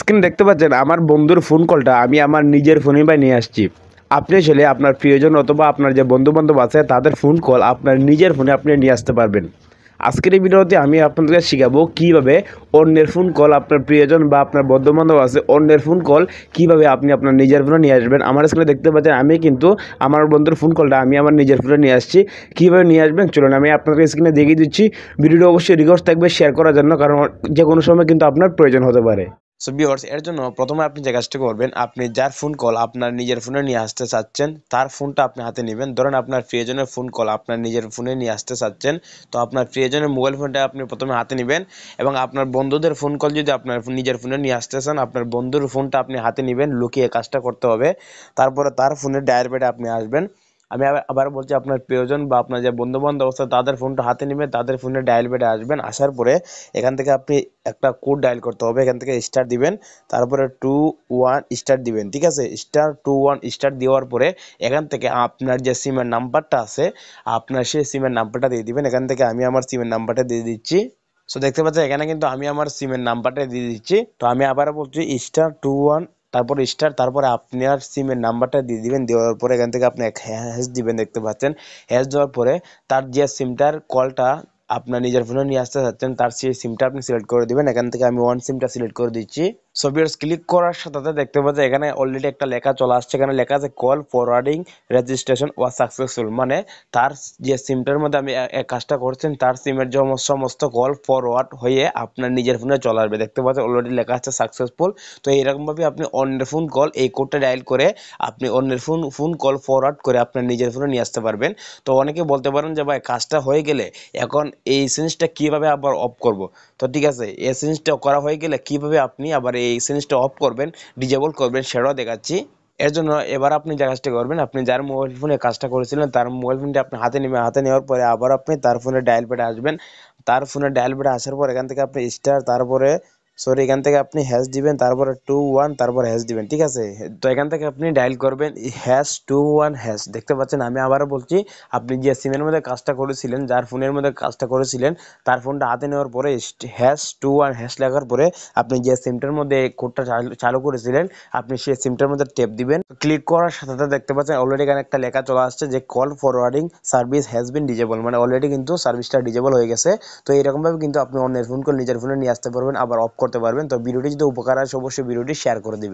স্ক্রিনে দেখতে পাচ্ছেন আমার বন্ধুর ফোন কলটা আমি আমার নিজের ফোনে বাই নিয়ে আসছি আপনি আসলে আপনার প্রিয়জন অথবা আপনার যে বন্ধুবান্ধব আছে তাদের ফোন কল আপনার নিজের ফোনে আপনি নিয়ে আসতে পারবেন আজকের এই ভিডিওতে আমি আপনাদেরকে শেখাবো কীভাবে অন্যের ফোন কল আপনার প্রিয়জন বা আপনার বন্ধুবান্ধব আছে অন্যের ফোন কল কীভাবে আপনি আপনার নিজের ফোনে নিয়ে আসবেন আমার স্ক্রিনে দেখতে পাচ্ছেন আমি কিন্তু আমার বন্ধুর ফোন কলটা আমি আমার নিজের ফোনে নিয়ে আসছি কীভাবে নিয়ে আসবেন চলুন আমি আপনাদের স্ক্রিনে দেখিয়ে দিচ্ছি ভিডিওটা অবশ্যই রিকোয়েস্ট থাকবে শেয়ার করার জন্য কারণ যে কোনো সময় কিন্তু আপনার প্রয়োজন হতে পারে সো বিহার্স এর জন্য প্রথমে আপনি যে কাজটা করবেন আপনি যার ফোন কল আপনার নিজের ফোনে নিয়ে আসতে চাচ্ছেন তার ফোনটা আপনি হাতে নেবেন ধরেন আপনার প্রিয়জনের ফোন কল আপনার নিজের ফোনে নিয়ে আসতে চাচ্ছেন তো আপনার প্রিয়জনের মোবাইল ফোনটা আপনি প্রথমে হাতে নেবেন এবং আপনার বন্ধুদের ফোন কল যদি আপনার নিজের ফোনে নিয়ে আসতে চান আপনার বন্ধুর ফোনটা আপনি হাতে নেবেন লুকিয়ে কাজটা করতে হবে তারপরে তার ফোনে ডায়ার বেডে আপনি আসবেন আমি আবার বলছি আপনার প্রিয়জন বা আপনার যে বন্ধুবান্ধব অবস্থা তাদের ফোনটা হাতে নেবেন তাদের ফোনে ডায়াল বেডে আসবেন আসার পরে এখান থেকে আপনি একটা কোড ডায়াল করতে হবে এখান থেকে স্টার দিবেন তারপরে টু ওয়ান স্টার দিবেন ঠিক আছে স্টার টু ওয়ান স্টার দেওয়ার পরে এখান থেকে আপনার যে সিমের নাম্বারটা আছে আপনার সেই সিমের নাম্বারটা দিয়ে দিবেন এখান থেকে আমি আমার সিমের নাম্বারটা দিয়ে দিচ্ছি সো দেখতে পাচ্ছেন এখানে কিন্তু আমি আমার সিমের নাম্বারটা দিয়ে দিচ্ছি তো আমি আবার বলছি স্টার টু ওয়ান তারপরে স্টার তারপরে আপনার সিমের নাম্বারটা দিয়ে দিবেন দেওয়ার পরে এখান থেকে আপনি হ্যাশ দিবেন দেখতে পাচ্ছেন হ্যাশ দেওয়ার পরে তার যে সিমটার কলটা আপনার নিজের ফোনে নিয়ে আসতে চাচ্ছেন তার সেই সিমটা আপনি সিলেক্ট করে দেবেন এখান থেকে আমি ওয়ান সিমটা সিলেক্ট করে দিচ্ছি সো ক্লিক করার সাথে সাথে দেখতে পাবো যে এখানে অলরেডি একটা লেখা চলে আসছে এখানে লেখা আছে call forwarding registration was successful মানে তার যে সিমটার মধ্যে আমি কাজটা করছেন তার সিমের সমস্ত কল ফরওয়ার্ড হয়ে আপনার নিজের ফোনে চলে আসবে দেখতে পাচ্ছেন অলরেডি লেখা আছে সাকসেসফুল তো এইরকমভাবে আপনি অন্যের ফোন কল এই কোডটা ডায়াল করে আপনি অন্যের ফোন ফোন কল ফরওয়ার্ড করে আপনার নিজের ফোনে নিয়ে আসতে পারবেন তো অনেকে বলতে পারেন যে ভাই কাজটা হয়ে গেলে এখন এই সেন্সটা কিভাবে আবার অফ করব তো ঠিক আছে এই সেন্সটা করা হয়ে গেলে কিভাবে আপনি আবার এই সেন্সটা অফ করবেন ডিজেবল করবেন সেটাও দেখাচ্ছি এর জন্য এবার আপনি যে কাজটা করবেন আপনি যার মোবাইল ফোনে কাজটা করেছিলেন তার মোবাইল ফোনটি আপনি হাতে নেবেন হাতে নেওয়ার পরে আবার আপনি তার ফোনে ডায়াল প্যাডে আসবেন তার ফোনে ডায়াল প্যাডে আসার পর এখান থেকে আপনি স্টার তারপরে সরি এখান থেকে আপনি হ্যাশ দিবেন তারপরে টু ওয়ান তারপর হ্যাশ দিবেন ঠিক আছে তো এখান থেকে আপনি ডায়াল করবেন হ্যাশ টু ওয়ান হ্যাশ দেখতে পাচ্ছেন আমি আবারও বলছি আপনি যে সিমের মধ্যে কাজটা করেছিলেন যার ফোনের মধ্যে কাজটা করেছিলেন তার ফোনটা হাতে নেওয়ার পরে হ্যাশ টু ওয়ান হ্যাশ লেখার পরে আপনি যে সিমটার মধ্যে কোডটা চালু করেছিলেন আপনি সেই সিমটার মধ্যে টেপ দিবেন ক্লিক করার সাথে সাথে দেখতে পাচ্ছেন অলরেডি এখানে একটা লেখা চলে আসছে যে call forwarding service has been disabled মানে অলরেডি কিন্তু সার্ভিসটা ডিজেবল হয়ে গেছে তো এইরকমভাবে কিন্তু আপনি অন্যের ফোন করে নিজের ফোনে নিয়ে আসতে পারবেন আবার অফ করতে পারবেন তো ভিডিওটি যদি উপকার আসে অবশ্যই ভিডিওটি শেয়ার করে দিবেন